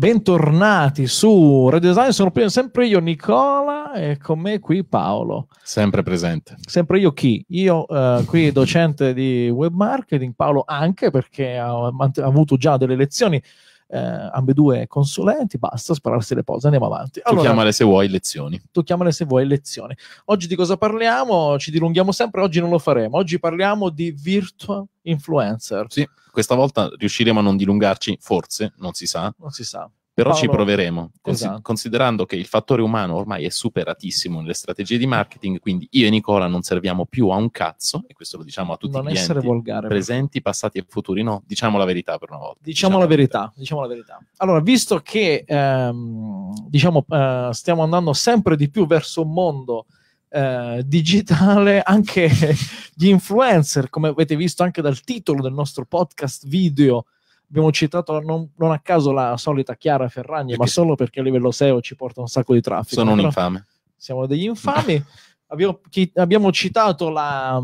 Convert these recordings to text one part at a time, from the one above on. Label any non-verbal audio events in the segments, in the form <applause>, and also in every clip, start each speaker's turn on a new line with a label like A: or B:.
A: Bentornati su Redesign, sono sempre io Nicola e con me qui Paolo.
B: Sempre presente.
A: Sempre io chi? Io eh, qui docente di web marketing, Paolo anche perché ha, ha avuto già delle lezioni eh, ambedue consulenti, basta spararsi le pose, andiamo avanti. Allora, tu chiamale
B: se vuoi lezioni.
A: Tu chiamale se vuoi lezioni. Oggi di cosa parliamo? Ci dilunghiamo sempre, oggi non lo faremo. Oggi parliamo di virtual influencer.
B: Sì, questa volta riusciremo a non dilungarci, forse, non si sa. Non si sa però Paolo, ci proveremo, consi- esatto. considerando che il fattore umano ormai è superatissimo nelle strategie di marketing, quindi io e Nicola non serviamo più a un cazzo, e questo lo diciamo a tutti non i clienti volgare, presenti, passati e futuri, no, diciamo la verità per una volta.
A: Diciamo, diciamo la, la verità, verità, diciamo la verità. Allora, visto che ehm, diciamo, eh, stiamo andando sempre di più verso un mondo eh, digitale <laughs> anche gli influencer, come avete visto anche dal titolo del nostro podcast video, abbiamo citato non, non, a caso la solita Chiara Ferragni, perché ma solo perché a livello SEO ci porta un sacco di traffico. Sono un infame. Siamo degli infami. abbiamo, chi, abbiamo, citato la,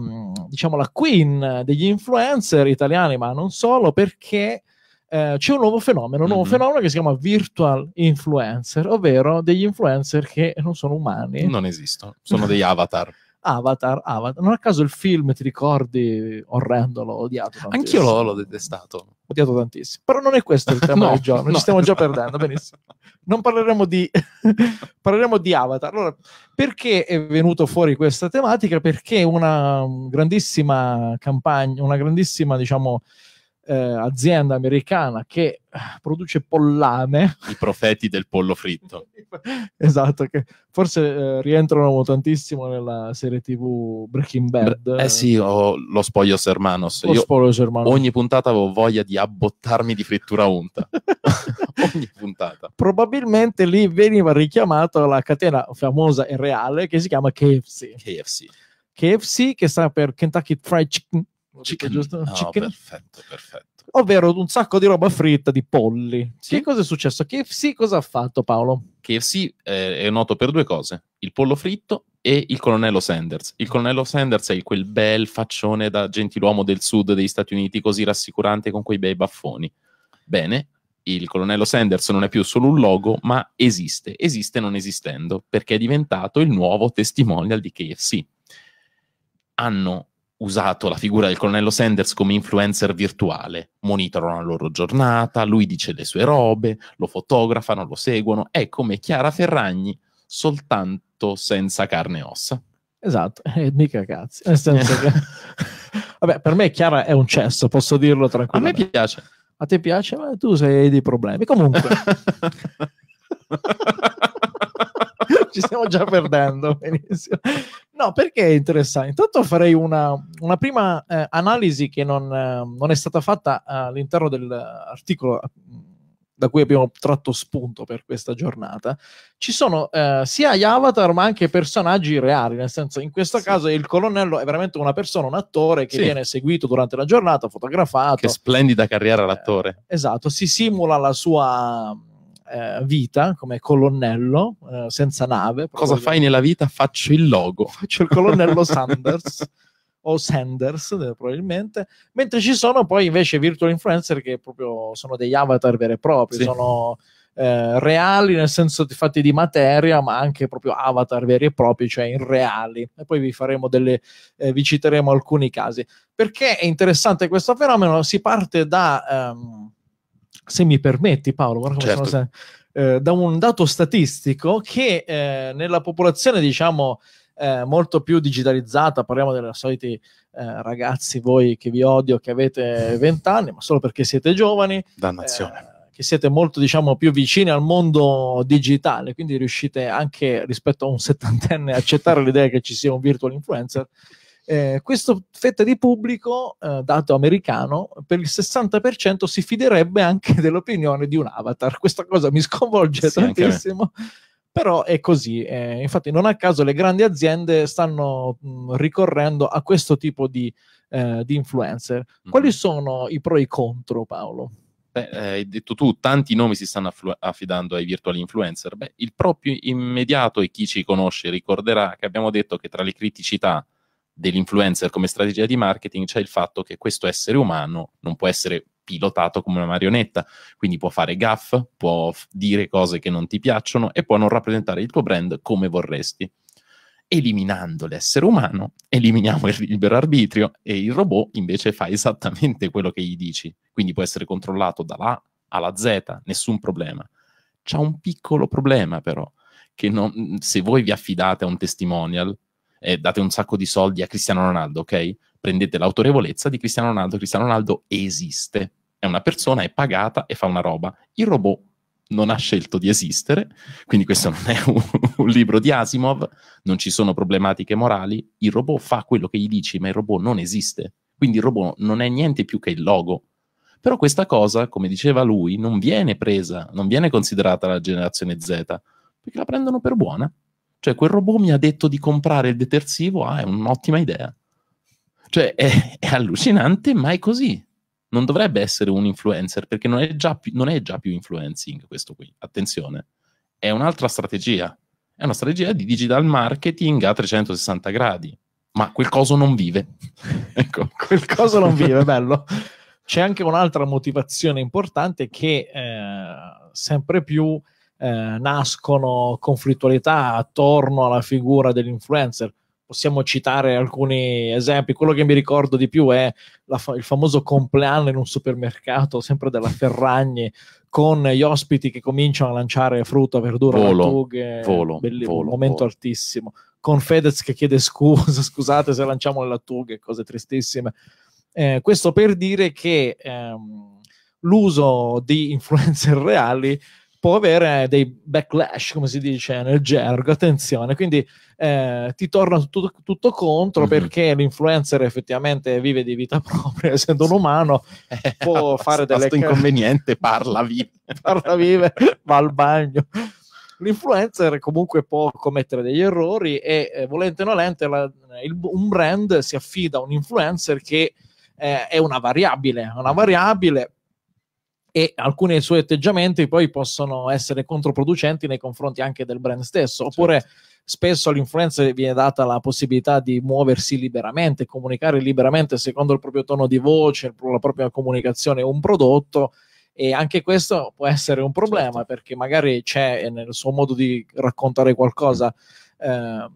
A: diciamo, la queen degli influencer italiani, ma non solo, perché eh, c'è un nuovo fenomeno, un nuovo mm-hmm. fenomeno che si chiama virtual influencer, ovvero degli influencer che non sono umani.
B: Non esistono, sono degli avatar.
A: Avatar, Avatar. Non a caso il film, ti ricordi, orrendo, l'ho odiato. Tantissimo. Anch'io l'ho,
B: l'ho detestato. Ho odiato tantissimo.
A: Però non è questo il tema <laughs> no, del giorno, no, ci stiamo già perdendo, benissimo. Non parleremo di, <laughs> parleremo di Avatar. Allora, perché è venuto fuori questa tematica? Perché una grandissima campagna, una grandissima, diciamo, eh, azienda americana che eh, produce pollame.
B: I profeti del pollo fritto.
A: <laughs> esatto, che forse eh, rientrano tantissimo nella serie TV Breaking Bad. Eh
B: sì, o Lo spoglio Hermanos. Lo Io Spoglios Ogni puntata avevo voglia di abbottarmi di frittura unta. <laughs>
A: ogni puntata. Probabilmente lì veniva richiamata la catena famosa e reale che si chiama KFC. KFC. KFC che sta per Kentucky Fried Chicken chicken, giusto? No, chicken.
B: perfetto, perfetto.
A: Ovvero un sacco di roba fritta di polli. Sì. Che cosa è successo? KFC cosa ha fatto Paolo?
B: KFC eh, è noto per due cose, il pollo fritto e il colonnello Sanders. Il colonnello Sanders è quel bel faccione da gentiluomo del sud degli Stati Uniti, così rassicurante con quei bei baffoni. Bene, il colonnello Sanders non è più solo un logo, ma esiste, esiste non esistendo, perché è diventato il nuovo testimonial di KFC. Hanno usato la figura del colonnello Sanders come influencer virtuale. Monitorano la loro giornata, lui dice le sue robe, lo fotografano, lo seguono. È come Chiara Ferragni, soltanto senza carne e ossa. Esatto,
A: <laughs> e eh, mica cazzi. Nel senso che... <laughs> Vabbè, per me Chiara è un cesso, posso dirlo tranquillamente. A me piace. A te piace, ma tu sei dei problemi. Comunque... <laughs> Ci stiamo già perdendo, benissimo. No, perché è interessante? Intanto farei una, una prima eh, analisi che non, eh, non, è stata fatta eh, all'interno dell'articolo mm, da cui abbiamo tratto spunto per questa giornata. Ci sono eh, sia gli avatar ma anche personaggi reali, nel senso in questo sì. caso il colonnello è veramente una persona, un attore che sì. viene seguito durante la giornata, fotografato.
B: Che splendida carriera eh, l'attore.
A: esatto, si simula la sua eh, vita come colonnello eh, senza
B: nave. Cosa fai nella vita? Faccio il logo. <laughs> Faccio il colonnello Sanders
A: o Sanders eh, probabilmente, mentre ci sono poi invece virtual influencer che proprio sono degli avatar veri e propri, sì. sono eh, reali nel senso di fatti di materia, ma anche proprio avatar veri e propri, cioè irreali. E poi vi faremo delle, eh, vi citeremo alcuni casi. Perché è interessante questo fenomeno? Si parte da... Ehm, se mi permetti Paolo, guarda come certo. sono, eh, da un dato statistico che eh, nella popolazione diciamo eh, molto più digitalizzata, parliamo dei soliti eh, ragazzi, voi che vi odio, che avete 20 <laughs> anni, ma solo perché siete giovani.
B: Dannazione eh,
A: che siete molto diciamo, più vicini al mondo digitale, quindi riuscite anche rispetto a un settantenne a accettare l'idea che ci sia un virtual influencer eh, questa fetta di pubblico, eh, dato americano, per il 60% si fiderebbe anche <laughs> dell'opinione di un avatar. Questa cosa mi sconvolge sì, tantissimo però è così. Eh, infatti, non a caso le grandi aziende stanno mh, mm, ricorrendo a questo tipo di, eh, di influencer. Mm-hmm. Quali sono i pro e i contro, Paolo?
B: Beh, eh, hai detto tu, tanti nomi si stanno afflu- affidando ai virtuali influencer. Beh, il proprio immediato e chi ci conosce ricorderà che abbiamo detto che tra le criticità dell'influencer come strategia di marketing c'è il fatto che questo essere umano non può essere pilotato come una marionetta, quindi può fare gaff, può dire cose che non ti piacciono e può non rappresentare il tuo brand come vorresti. Eliminando l'essere umano, eliminiamo il libero arbitrio e il robot invece fa esattamente quello che gli dici, quindi può essere controllato dall'A alla Z, nessun problema. C'è un piccolo problema però, che non, se voi vi affidate a un testimonial, eh, date un sacco di soldi a Cristiano Ronaldo, ok? Prendete l'autorevolezza di Cristiano Ronaldo. Cristiano Ronaldo esiste, è una persona, è pagata e fa una roba. Il robot non ha scelto di esistere, quindi questo non è un, <laughs> un, libro di Asimov, non ci sono problematiche morali, il robot fa quello che gli dici, ma il robot non esiste, quindi il robot non è niente più che il logo. Però questa cosa, come diceva lui, non viene presa, non viene considerata la generazione Z, perché la prendono per buona. Cioè, quel robot mi ha detto di comprare il detersivo, ah, è un'ottima idea. Cioè, è, è allucinante, ma è così. Non dovrebbe essere un influencer, perché non è già più, non è già più influencing questo qui. Attenzione, è un'altra strategia. È una strategia di digital marketing a 360 gradi. Ma quel coso non vive. <laughs> ecco.
A: Quel coso non vive, bello. <laughs> C'è anche un'altra motivazione importante che eh, sempre più eh, nascono conflittualità attorno alla figura dell'influencer. Possiamo citare alcuni esempi. Quello che mi ricordo di più è fa- il famoso compleanno in un supermercato, sempre della Ferragni, con gli ospiti che cominciano a lanciare frutta, verdura, lattughe, volo, belli- volo, momento volo. altissimo. Con Fedez che chiede scusa, <laughs> scusate se lanciamo le lattughe, cose tristissime. Eh, questo per dire che ehm, l'uso di influencer reali può avere dei backlash, come si dice nel gergo, attenzione, quindi eh, ti torna tutto, tutto contro mm-hmm. perché l'influencer effettivamente vive di vita <laughs> propria, essendo un umano, eh, può <laughs> fare delle cose... inconveniente, parla vive. <laughs> parla vive, va al bagno. L'influencer comunque può commettere degli errori e eh, volente o nolente la, il, un brand si affida a un influencer che eh, è una variabile, una variabile e alcuni suoi atteggiamenti poi possono essere controproducenti nei confronti anche del brand stesso. Certo. Oppure certo. spesso all'influencer viene data la possibilità di muoversi liberamente, comunicare liberamente secondo il proprio tono di voce, la propria comunicazione, un prodotto e anche questo può essere un problema certo. perché magari c'è eh, nel suo modo di raccontare qualcosa eh,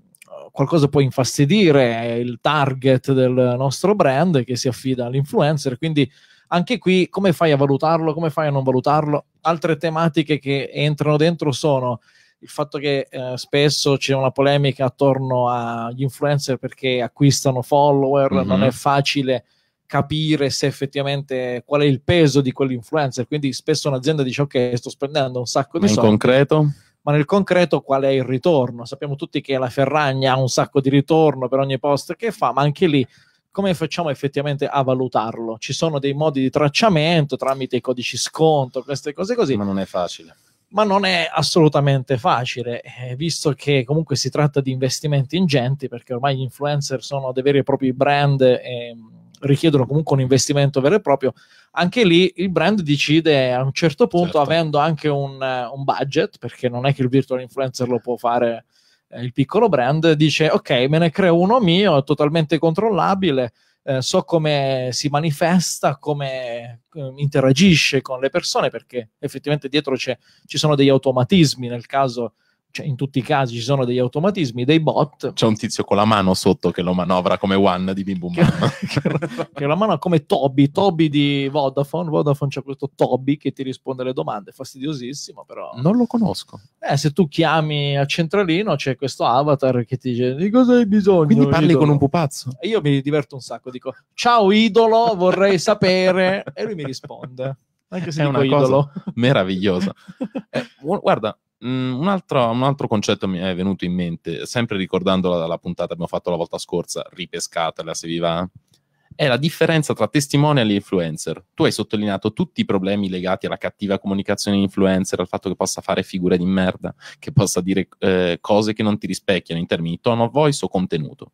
A: qualcosa può infastidire il target del nostro brand che si affida all'influencer quindi anche qui, come fai a valutarlo? Come fai a non valutarlo? Altre tematiche che entrano dentro sono il fatto che eh, spesso c'è una polemica attorno agli influencer perché acquistano follower, mm-hmm. non è facile capire se effettivamente qual è il peso di quell'influencer. Quindi spesso un'azienda dice ok, sto spendendo un sacco di Ma soldi. concreto? Ma nel concreto qual è il ritorno? Sappiamo tutti che la Ferragna ha un sacco di ritorno per ogni post che fa, ma anche lì come facciamo effettivamente a valutarlo? Ci sono dei modi di tracciamento tramite i codici sconto,
B: queste cose così. Ma non è facile.
A: Ma non è assolutamente facile, eh, visto che comunque si tratta di investimenti ingenti, perché ormai gli influencer sono dei veri e propri brand e mm, richiedono comunque un investimento vero e proprio. Anche lì il brand decide a un certo punto, certo. avendo anche un, eh, un budget, perché non è che il virtual influencer lo può fare eh, il piccolo brand dice ok, me ne creo uno mio, è totalmente controllabile, eh, so come si manifesta, come eh, interagisce con le persone, perché effettivamente dietro ci sono degli automatismi nel caso cioè, in tutti i casi ci sono degli automatismi, dei bot.
B: C'è un tizio con la mano sotto che lo manovra come One di Bim Bum che, <laughs>
A: che la mano come Toby, Toby di Vodafone. Vodafone c'è questo Toby che ti risponde alle domande, fastidiosissimo però. Non lo conosco. Eh, se tu chiami a centralino c'è questo avatar che ti dice di cosa hai bisogno. Quindi parli idolo? con un pupazzo. E io mi diverto un sacco, dico ciao idolo, vorrei sapere. e lui mi risponde. Anche se è una idolo.
B: cosa meravigliosa. <laughs> Eh, guarda, Mm, un, altro, un, altro, concetto mi è venuto in mente, sempre ricordando la, la puntata che abbiamo fatto la volta scorsa, ripescatela se vi va, è la differenza tra testimonial e influencer. Tu hai sottolineato tutti i problemi legati alla cattiva comunicazione influencer, al fatto che possa fare figure di merda, che possa dire eh, cose che non ti rispecchiano in termini di tono voice o contenuto.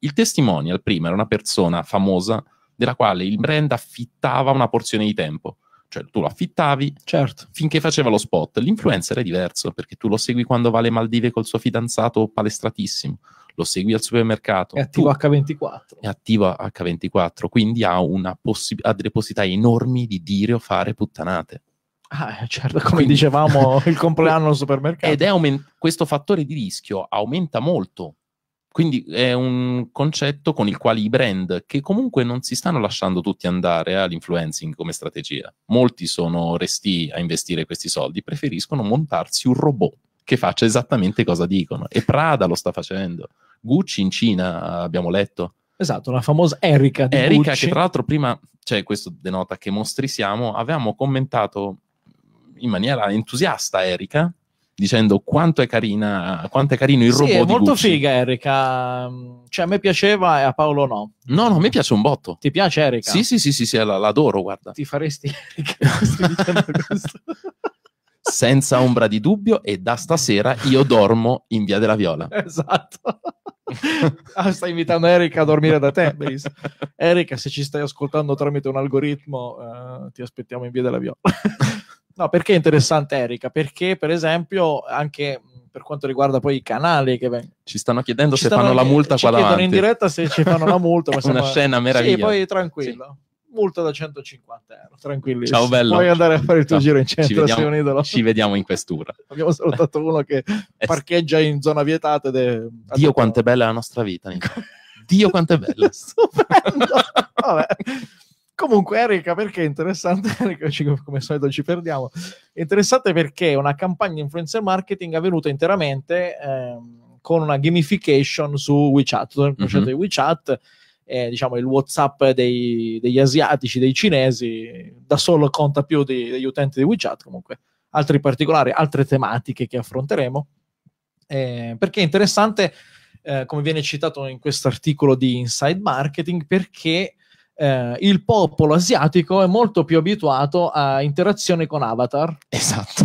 B: Il testimonial prima era una persona famosa della quale il brand affittava una porzione di tempo cioè tu lo affittavi certo. finché faceva lo spot. L'influencer è diverso perché tu lo segui quando va alle Maldive col suo fidanzato palestratissimo, lo segui al supermercato. È attivo
A: tu, H24.
B: È attivo H24, quindi ha, possi- ha delle possibilità enormi di dire o fare puttanate.
A: Ah, eh, certo, come Quindi, dicevamo, <laughs> il compleanno al supermercato. Ed è aument-
B: questo fattore di rischio aumenta molto quindi è un concetto con il quale i brand, che comunque non si stanno lasciando tutti andare eh, all'influencing come strategia, molti sono resti a investire questi soldi, preferiscono montarsi un robot che faccia esattamente cosa dicono. E Prada lo sta facendo, Gucci in Cina abbiamo letto.
A: Esatto, la famosa Erika di Erika, Gucci. che tra
B: l'altro prima, cioè questo denota che mostri siamo, avevamo commentato in maniera entusiasta Erika dicendo quanto è carina, quanto è carino il sì, robot. È molto
A: figa, Erika. Cioè, a me piaceva e a Paolo no.
B: No, no, a me piace un botto. Ti piace, Erika? Sì, sì, sì, sì, sì l'adoro, guarda. Ti faresti, <laughs> Senza ombra di dubbio, e da stasera io dormo in via della Viola.
A: Esatto.
B: ah, stai invitando Erika
A: a dormire da te. Erika, se ci stai ascoltando tramite un algoritmo, eh, ti aspettiamo in via della Viola. No, perché è interessante Erika? Perché per esempio anche per quanto riguarda poi i canali che vengono.
B: Ci stanno chiedendo ci se stanno fanno la multa qua davanti. Ci chiedono in diretta
A: se ci fanno la multa. <laughs> Una scena meravigliosa. Sì, poi tranquillo. Sì. Multa da 150 euro, tranquillissimo. Ciao bello. Puoi andare a fare il tuo Ciao. giro in centro, ci vediamo,
B: Ci vediamo in questura. Abbiamo salutato
A: uno che eh parcheggia in zona vietata ed è...
B: Dio quanto è bella la nostra vita, Nico. <laughs>
A: Dio quanto è bella. <laughs> Stupendo. Vabbè. Comunque, Erika, perché è interessante? <laughs> Come al solito ci perdiamo. È interessante perché è una campagna influencer marketing avvenuta interamente ehm, con una gamification su WeChat. Mhm. Conoscete mm-hmm. WeChat, eh, diciamo il WhatsApp dei, degli asiatici, dei cinesi, da solo conta più di, degli utenti di WeChat. Comunque, altri particolari, altre tematiche che affronteremo. Eh, perché è interessante, eh, come viene citato in questo articolo di Inside Marketing, perché eh, il popolo asiatico è molto più abituato a interazioni con avatar. Esatto.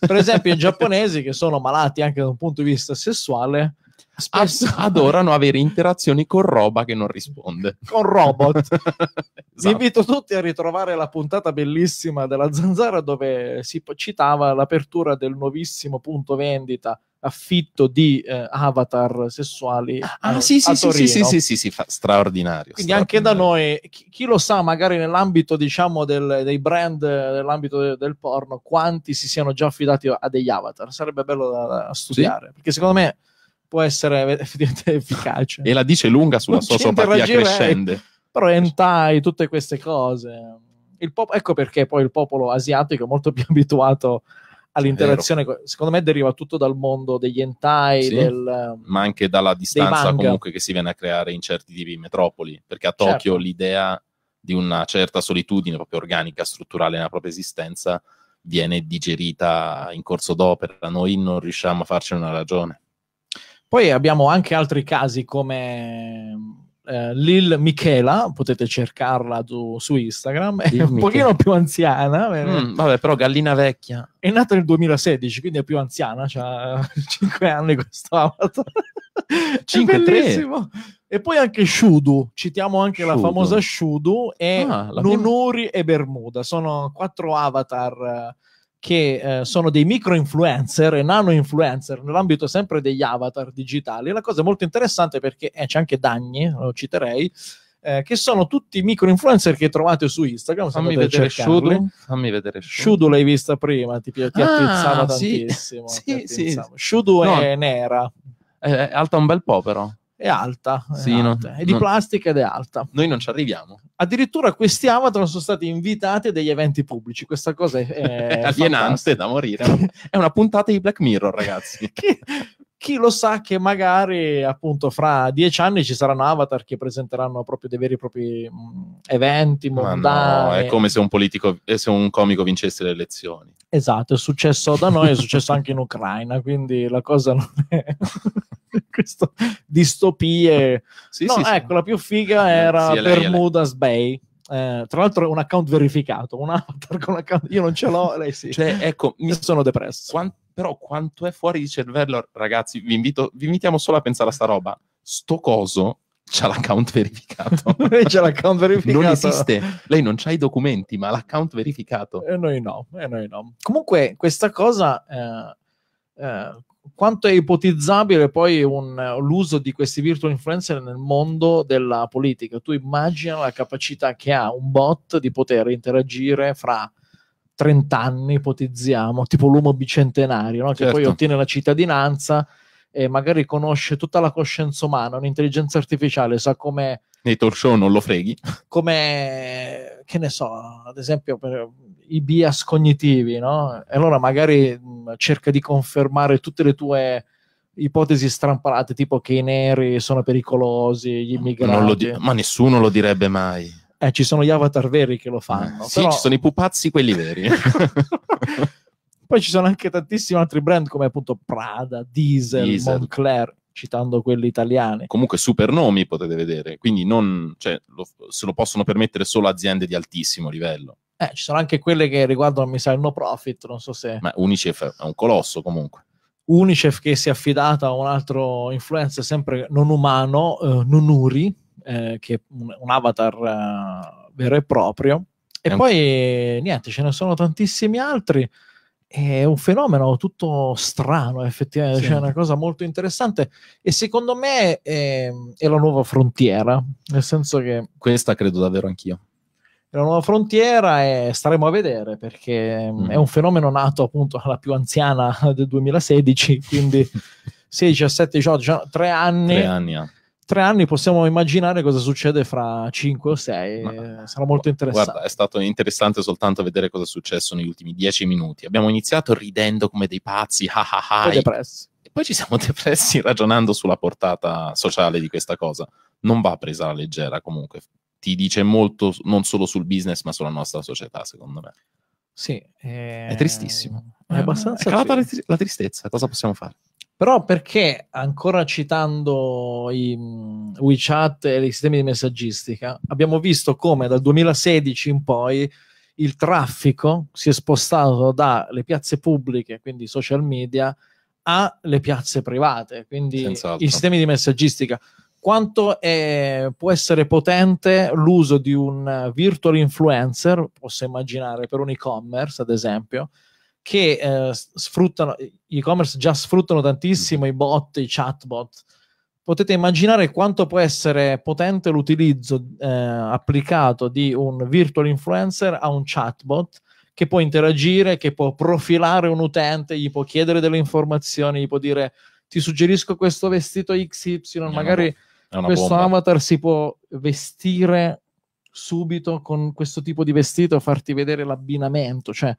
A: Per esempio i <laughs> giapponesi che sono malati anche da un punto di vista sessuale
B: Spesso... adorano avere interazioni con roba che non risponde.
A: Con robot. esatto. <laughs> invito tutti a ritrovare la puntata bellissima della Zanzara dove si citava l'apertura del nuovissimo punto vendita affitto di eh, avatar sessuali ah, a, ah, sì, sì, a sì, sì, sì, sì, sì,
B: sì, fa- straordinario.
A: Quindi straordinario. anche da noi, chi, chi, lo sa, magari nell'ambito diciamo del, dei brand, nell'ambito de- del porno, quanti si siano già affidati a degli avatar. Sarebbe bello da, da studiare, sì. perché secondo me può essere <laughs> effettivamente efficace.
B: E la dice lunga sulla non sua sociopatia crescente.
A: Però hentai, tutte queste cose. Pop- ecco perché poi il popolo asiatico è molto più <laughs> abituato all'interazione. Secondo me deriva tutto dal mondo degli hentai, sì, del,
B: ma anche dalla distanza comunque che si viene a creare in certi tipi di metropoli, perché a Tokyo certo. l'idea di una certa solitudine proprio organica, strutturale nella propria esistenza viene digerita in corso d'opera. Noi non riusciamo a farcene una ragione.
A: Poi abbiamo anche altri casi come eh, Lil Michela, potete cercarla tu, su Instagram, è un Michela. pochino più anziana. Mm, vabbè, però gallina vecchia. È nata nel 2016, quindi è più anziana, ha 5 <laughs> anni questo avatar.
B: 5 bellissimo.
A: E poi anche Shudu, citiamo anche Shudu. la famosa Shudu e ah, la Nunuri prima... e Bermuda, sono quattro avatar che eh, sono dei micro influencer e nano influencer nell'ambito sempre degli avatar digitali. La cosa è molto interessante perché eh, c'è anche Dagni, lo citerei, eh, che sono tutti micro influencer che trovate su Instagram. Fammi vedere, Shudu,
B: fammi vedere Shudu. l'hai
A: vista prima, ti, ti ah, sì. tantissimo. sì, sì. Shudu no. è
B: nera. È eh, eh, alta un bel po', però è alta, è, sì, alta. No, è di no. plastica ed è alta. Noi non ci arriviamo.
A: Addirittura questi Avatar sono stati invitati a degli eventi pubblici, questa cosa è, è <laughs>
B: alienante da morire. <laughs> è una puntata di Black Mirror, ragazzi. <laughs>
A: chi lo sa che magari appunto fra dieci anni ci saranno avatar che presenteranno proprio dei veri e propri mm, eventi mondani. No, è come
B: se un politico, eh, se un comico vincesse le elezioni.
A: Esatto, è successo da noi, è successo anche in Ucraina, quindi la cosa non è... <laughs> questo, distopie. Sì, no, sì, ecco, sì. la più figa era lei, Bermudas Bay. Eh, tra l'altro è un account verificato, un avatar con account, io non ce l'ho, <laughs> lei sì. Cioè, ecco, mi sono depresso. Quant,
B: però quanto è fuori di cervello, ragazzi, vi, invito, vi invitiamo solo a pensare a sta roba. Sto coso c'ha l'account <laughs> verificato. lei c'ha l'account
A: verificato. Non esiste.
B: Lei non c'ha i documenti, ma l'account verificato. E noi no, e noi
A: no. Comunque questa cosa... Eh, eh, quanto è ipotizzabile poi un, l'uso di questi virtual influencer nel mondo della politica? Tu immagina la capacità che ha un bot di poter interagire fra 30 anni, ipotizziamo, tipo l'uomo bicentenario, no? che certo. poi ottiene la cittadinanza e magari conosce tutta la coscienza umana, un'intelligenza artificiale, sa come...
B: Nei talk show non lo freghi.
A: Come, che ne so, ad esempio... Per, i bias cognitivi, no? E allora magari mh, mm, cerca di confermare tutte le tue ipotesi strampalate, tipo che i neri sono pericolosi, gli immigrati. Di- ma
B: nessuno lo direbbe mai.
A: Eh, ci sono gli avatar veri che lo fanno. Eh, sì, però... ci sono i
B: pupazzi quelli veri. <laughs>
A: Poi ci sono anche tantissimi altri brand come appunto Prada, Diesel, Diesel. Montclair, citando quelli italiani.
B: Comunque super nomi potete vedere, quindi non, cioè, lo, se lo possono permettere solo aziende di altissimo livello.
A: Eh, ci sono anche quelle che riguardano, mi sa, il no profit, non so se... Ma
B: Unicef è un colosso comunque.
A: Unicef che si è affidata a un altro influencer sempre non umano, eh, Nunuri, eh, che è un, un avatar eh, vero e proprio. E è poi, un... niente, ce ne sono tantissimi altri è un fenomeno tutto strano, effettivamente, sì. cioè è una cosa molto interessante e secondo me è, è, la nuova frontiera, nel senso che...
B: Questa credo davvero anch'io
A: la nuova frontiera e staremo a vedere perché mm. mm. è un fenomeno nato appunto alla più anziana <laughs> del 2016, quindi 16, 17, 18, 3 anni. 3 anni, eh. Ah. 3 anni possiamo immaginare cosa succede fra 5 o 6, Ma, sarà molto interessante. Guarda,
B: è stato interessante soltanto vedere cosa è successo negli ultimi 10 minuti. Abbiamo iniziato ridendo come dei pazzi, ah ah ah. Poi depressi poi ci siamo <laughs> depressi ragionando sulla portata sociale di questa cosa. Non va presa alla leggera comunque, ti dice molto non solo sul business ma sulla nostra società, secondo me. Sì. Eh... È tristissimo. Eh, è abbastanza... È sì. la tristezza, cosa possiamo fare?
A: Però perché, ancora citando i mm, WeChat e i sistemi di messaggistica, abbiamo visto come dal 2016 in poi il traffico si è spostato dalle piazze pubbliche, quindi social media, alle piazze private, quindi i sistemi di messaggistica quanto è, eh, può essere potente l'uso di un virtual influencer, posso immaginare, per un e-commerce, ad esempio, che eh, sfruttano, gli e-commerce già sfruttano tantissimo i bot, i chatbot. Potete immaginare quanto può essere potente l'utilizzo eh, applicato di un virtual influencer a un chatbot che può interagire, che può profilare un utente, gli può chiedere delle informazioni, gli può dire ti suggerisco questo vestito XY, magari... No, no questo bomba. avatar si può vestire subito con questo tipo di vestito, farti vedere l'abbinamento. Cioè,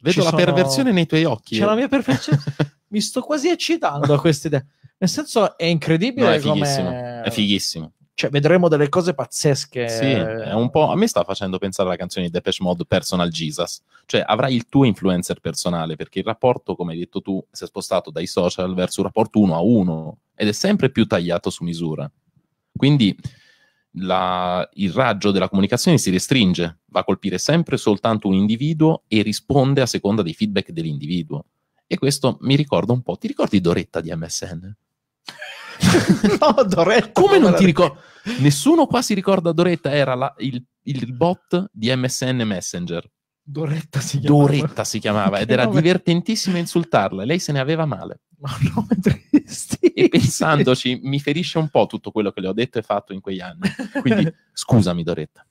A: Vedo la sono... perversione nei tuoi occhi. C'è la mia perversione. <laughs> Mi sto quasi eccitando a questa idea. Nel senso, è incredibile. No, è fighissimo. Come... È
B: fighissimo.
A: Cioè, vedremo delle cose pazzesche. Sì, è
B: un po'. A me sta facendo pensare alla canzone di Depeche Mode Personal Jesus. Cioè, avrai il tuo influencer personale, perché il rapporto, come hai detto tu, si è spostato dai social verso un rapporto uno a uno ed è sempre più tagliato su misura. Quindi la, il raggio della comunicazione si restringe, va a colpire sempre soltanto un individuo e risponde a seconda dei feedback dell'individuo. E questo mi ricorda un po'. Ti ricordi Doretta di MSN? <laughs> no, Doretta. Come non ti ricordi? Nessuno qua si ricorda Doretta, era la, il, il bot di MSN Messenger
A: Doretta si chiamava. Doretta
B: si chiamava ed era nome... divertentissimo insultarla. Lei se ne aveva male. Ma un nome <laughs> triste. E pensandoci, mi ferisce un po' tutto quello che le ho detto e fatto in quegli anni. Quindi <laughs> scusami, Doretta.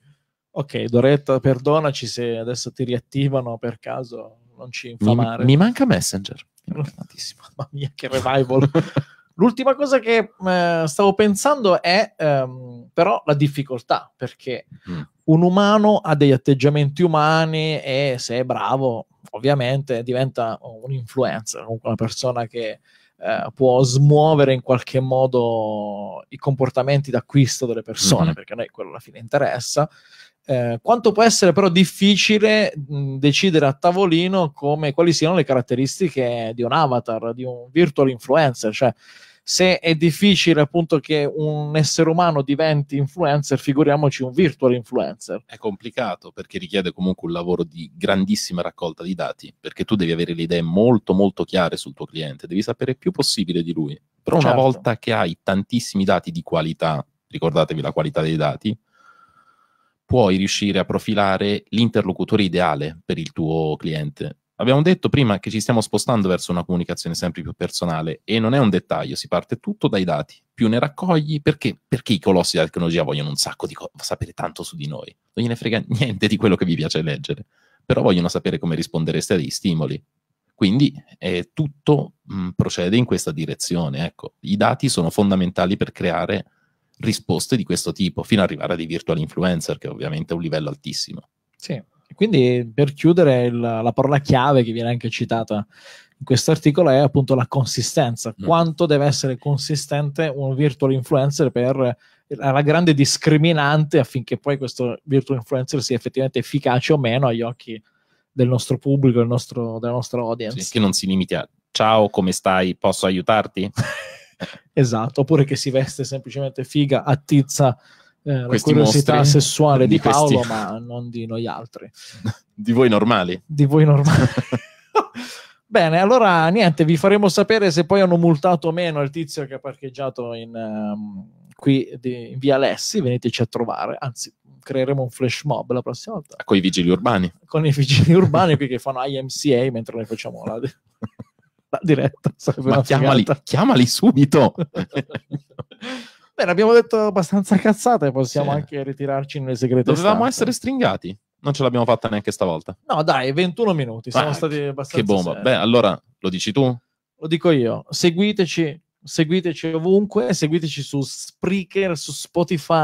A: Ok, Doretta, perdonaci se adesso ti riattivano per caso, non ci
B: infamare. Mi, mi manca Messenger. <laughs> Mamma
A: mia, che revival. L'ultima cosa che eh, stavo pensando è ehm, però la difficoltà, perché mm un umano ha degli atteggiamenti umani e se è bravo, ovviamente diventa un influencer, comunque una persona che eh, può smuovere in qualche modo i comportamenti d'acquisto delle persone, mm-hmm. perché a noi quello alla fine interessa. Eh, quanto può essere però difficile mh, decidere a tavolino come, quali siano le caratteristiche di un avatar, di un virtual influencer, cioè se è difficile appunto che un essere umano diventi influencer,
B: figuriamoci un virtual influencer. È complicato perché richiede comunque un lavoro di grandissima raccolta di dati, perché tu devi avere le idee molto molto chiare sul tuo cliente, devi sapere più possibile di lui. Però certo. una volta che hai tantissimi dati di qualità, ricordatevi la qualità dei dati, puoi riuscire a profilare l'interlocutore ideale per il tuo cliente Abbiamo detto prima che ci stiamo spostando verso una comunicazione sempre più personale e non è un dettaglio, si parte tutto dai dati. Più ne raccogli, perché, perché i colossi della tecnologia vogliono un sacco di co- sapere tanto su di noi. Non gliene frega niente di quello che vi piace leggere, però vogliono sapere come rispondereste agli stimoli. Quindi eh, tutto mh, procede in questa direzione. Ecco. I dati sono fondamentali per creare risposte di questo tipo, fino ad arrivare a dei virtual influencer, che ovviamente è un livello altissimo.
A: Sì, quindi per chiudere il, la parola chiave che viene anche citata in questo articolo è appunto la consistenza, mm. quanto deve essere consistente un virtual influencer per la grande discriminante affinché poi questo virtual influencer sia effettivamente efficace o meno agli occhi del nostro pubblico, del nostro, della nostra audience. Sì,
B: che non si limiti a ciao, come stai, posso aiutarti?
A: <laughs> esatto, oppure che si veste semplicemente figa, attizza eh, la curiosità sessuale di, di Paolo, questi... <laughs> ma non di noi altri. <laughs> di voi normali. Di voi normali. <laughs> Bene, allora niente, vi faremo sapere se poi hanno multato o meno il tizio che ha parcheggiato in, um, qui di, in via Alessi. Veniteci a trovare, anzi, creeremo un flash mob la prossima volta.
B: Con i vigili urbani.
A: Con i vigili urbani qui che fanno IMCA mentre noi facciamo la, la diretta. Chiamali, chiamali
B: subito.
A: Bene, abbiamo detto abbastanza cazzate, possiamo sì. anche ritirarci nelle segrete. Dovevamo stampe.
B: essere stringati. Non ce l'abbiamo fatta neanche stavolta.
A: No, dai, 21 minuti. Siamo ah, stati
B: abbastanza. Che bomba. Seri. Beh, allora lo dici tu?
A: Lo dico io. Seguiteci, seguiteci ovunque, seguiteci su Spreaker, su Spotify.